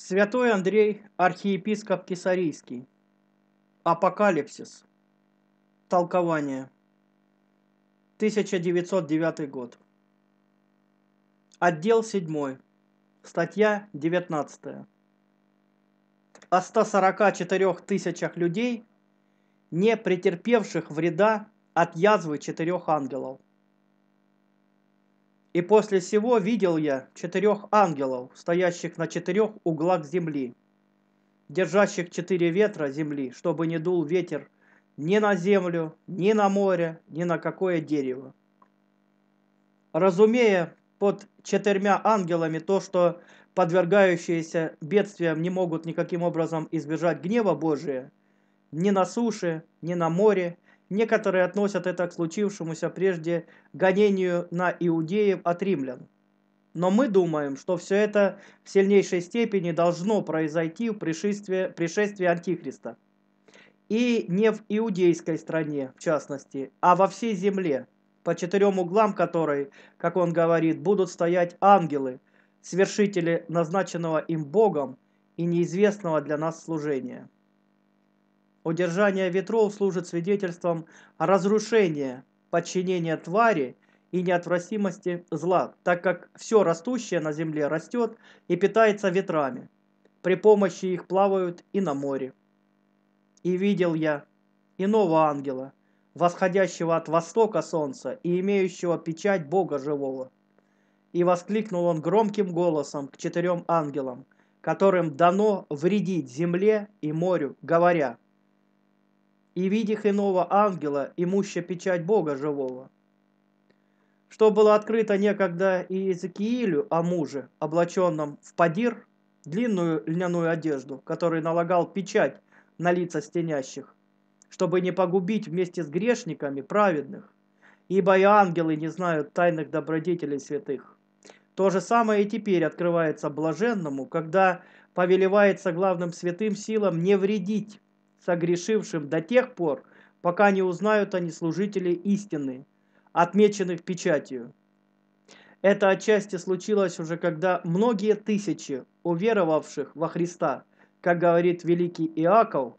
Святой Андрей, архиепископ Кесарийский. Апокалипсис. Толкование. 1909 год. Отдел 7. Статья 19. О 144 тысячах людей, не претерпевших вреда от язвы четырех ангелов. И после сего видел я четырех ангелов, стоящих на четырех углах земли, держащих четыре ветра земли, чтобы не дул ветер ни на землю, ни на море, ни на какое дерево. Разумея под четырьмя ангелами то, что подвергающиеся бедствиям не могут никаким образом избежать гнева Божия, ни на суше, ни на море, Некоторые относят это к случившемуся прежде гонению на иудеев от римлян. Но мы думаем, что все это в сильнейшей степени должно произойти в пришествии, пришествии Антихриста. И не в иудейской стране, в частности, а во всей земле, по четырем углам которой, как он говорит, будут стоять ангелы, свершители назначенного им Богом и неизвестного для нас служения удержание ветров служит свидетельством разрушения, подчинения твари и неотвратимости зла, так как все растущее на земле растет и питается ветрами. При помощи их плавают и на море. И видел я иного ангела, восходящего от востока солнца и имеющего печать Бога живого. И воскликнул он громким голосом к четырем ангелам, которым дано вредить земле и морю, говоря – и видях иного ангела, имуща печать Бога живого. Что было открыто некогда и Иезекиилю о муже, облаченном в падир, длинную льняную одежду, который налагал печать на лица стенящих, чтобы не погубить вместе с грешниками праведных, ибо и ангелы не знают тайных добродетелей святых. То же самое и теперь открывается блаженному, когда повелевается главным святым силам не вредить, согрешившим до тех пор, пока не узнают они служители истины, отмеченных печатью. Это отчасти случилось уже, когда многие тысячи уверовавших во Христа, как говорит великий Иаков,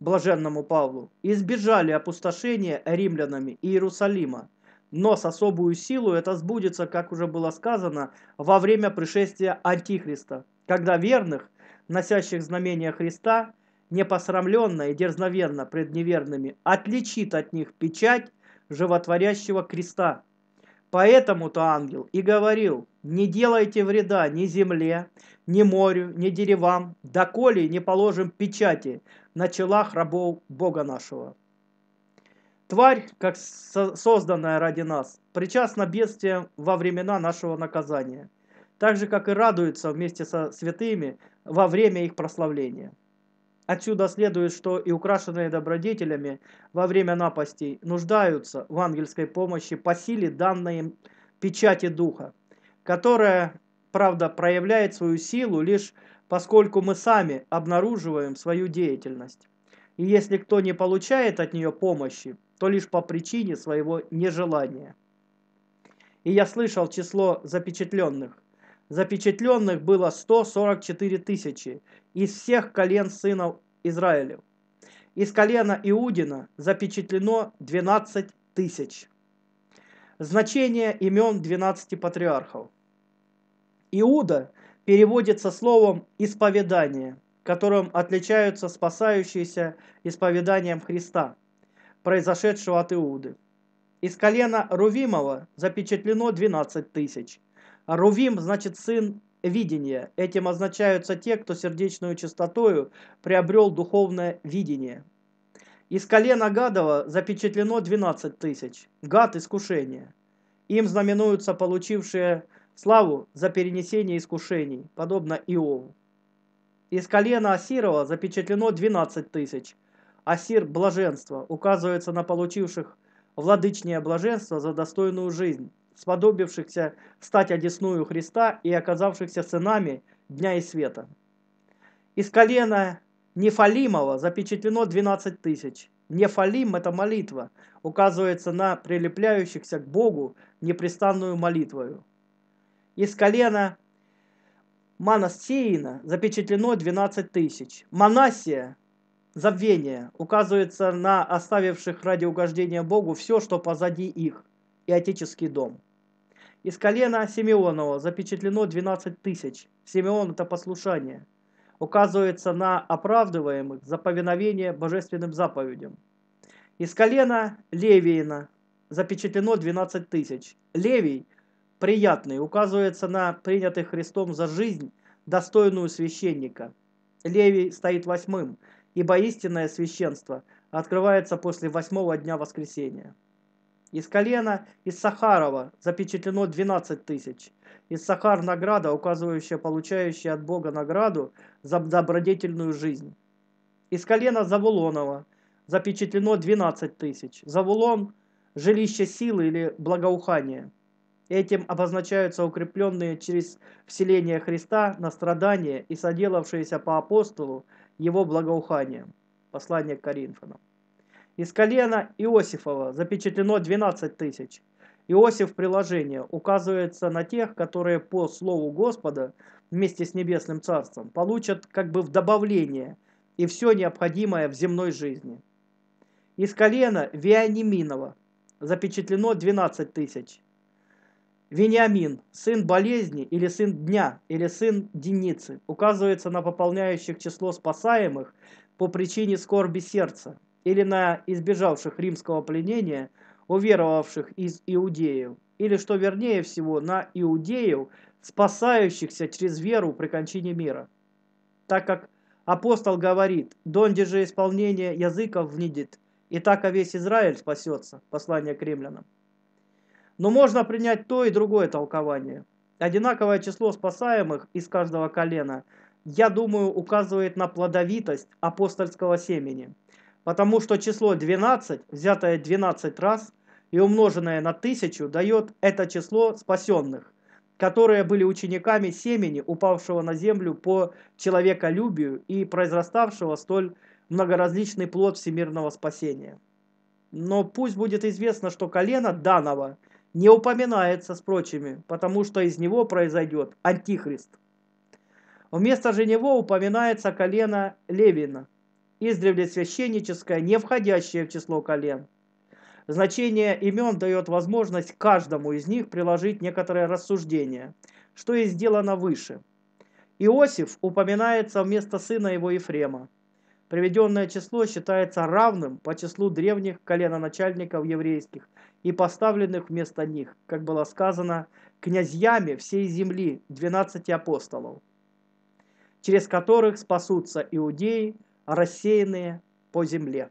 блаженному Павлу, избежали опустошения римлянами Иерусалима. Но с особую силу это сбудется, как уже было сказано, во время пришествия Антихриста, когда верных, носящих знамения Христа, непосрамленно и дерзновенно пред неверными, отличит от них печать животворящего креста. Поэтому-то ангел и говорил, не делайте вреда ни земле, ни морю, ни деревам, доколе не положим печати на челах рабов Бога нашего. Тварь, как созданная ради нас, причастна бедствия во времена нашего наказания, так же, как и радуется вместе со святыми во время их прославления. Отсюда следует, что и украшенные добродетелями во время напастей нуждаются в ангельской помощи по силе данной им печати Духа, которая, правда, проявляет свою силу лишь поскольку мы сами обнаруживаем свою деятельность. И если кто не получает от нее помощи, то лишь по причине своего нежелания. И я слышал число запечатленных запечатленных было 144 тысячи из всех колен сынов Израилев. Из колена Иудина запечатлено 12 тысяч. Значение имен 12 патриархов. Иуда переводится словом «исповедание», которым отличаются спасающиеся исповеданием Христа, произошедшего от Иуды. Из колена Рувимова запечатлено 12 тысяч – Рувим значит сын видения. Этим означаются те, кто сердечную чистотою приобрел духовное видение. Из колена Гадова запечатлено 12 тысяч. Гад – искушение. Им знаменуются получившие славу за перенесение искушений, подобно Иову. Из колена Асирова запечатлено 12 тысяч. Асир – блаженство, указывается на получивших владычнее блаженство за достойную жизнь сподобившихся стать одесную Христа и оказавшихся сынами дня и света. Из колена Нефалимова запечатлено 12 тысяч. Нефалим – это молитва, указывается на прилепляющихся к Богу непрестанную молитвою. Из колена Манасеина запечатлено 12 тысяч. Манасия – забвение, указывается на оставивших ради угождения Богу все, что позади их – и отеческий дом. Из колена Симеонова запечатлено 12 тысяч. Симеон – это послушание. Указывается на оправдываемых за повиновение божественным заповедям. Из колена Левиина запечатлено 12 тысяч. Левий – приятный, указывается на принятый Христом за жизнь, достойную священника. Левий стоит восьмым, ибо истинное священство открывается после восьмого дня воскресения. Из колена из Сахарова запечатлено 12 тысяч. Из Сахар награда, указывающая получающая от Бога награду за добродетельную жизнь. Из колена Завулонова запечатлено 12 тысяч. Завулон – жилище силы или благоухания. Этим обозначаются укрепленные через вселение Христа на страдания и соделавшиеся по апостолу его благоуханием. Послание к Коринфянам. Из колена Иосифова запечатлено 12 тысяч. Иосиф приложение указывается на тех, которые по слову Господа вместе с Небесным Царством получат как бы в добавление и все необходимое в земной жизни. Из колена Вианиминова запечатлено 12 тысяч. Вениамин, сын болезни или сын дня, или сын деницы, указывается на пополняющих число спасаемых по причине скорби сердца, или на избежавших римского пленения, уверовавших из иудеев, или, что вернее всего, на иудеев, спасающихся через веру при кончине мира. Так как апостол говорит, «Донде же исполнение языков внидит, и так а весь Израиль спасется», послание к римлянам. Но можно принять то и другое толкование. Одинаковое число спасаемых из каждого колена, я думаю, указывает на плодовитость апостольского семени – потому что число 12, взятое 12 раз и умноженное на 1000, дает это число спасенных, которые были учениками семени, упавшего на землю по человеколюбию и произраставшего столь многоразличный плод всемирного спасения. Но пусть будет известно, что колено данного не упоминается с прочими, потому что из него произойдет антихрист. Вместо же него упоминается колено Левина, издревле священническое, не входящее в число колен. Значение имен дает возможность каждому из них приложить некоторое рассуждение, что и сделано выше. Иосиф упоминается вместо сына его Ефрема. Приведенное число считается равным по числу древних коленоначальников еврейских и поставленных вместо них, как было сказано, князьями всей земли, 12 апостолов, через которых спасутся иудеи, рассеянные по земле.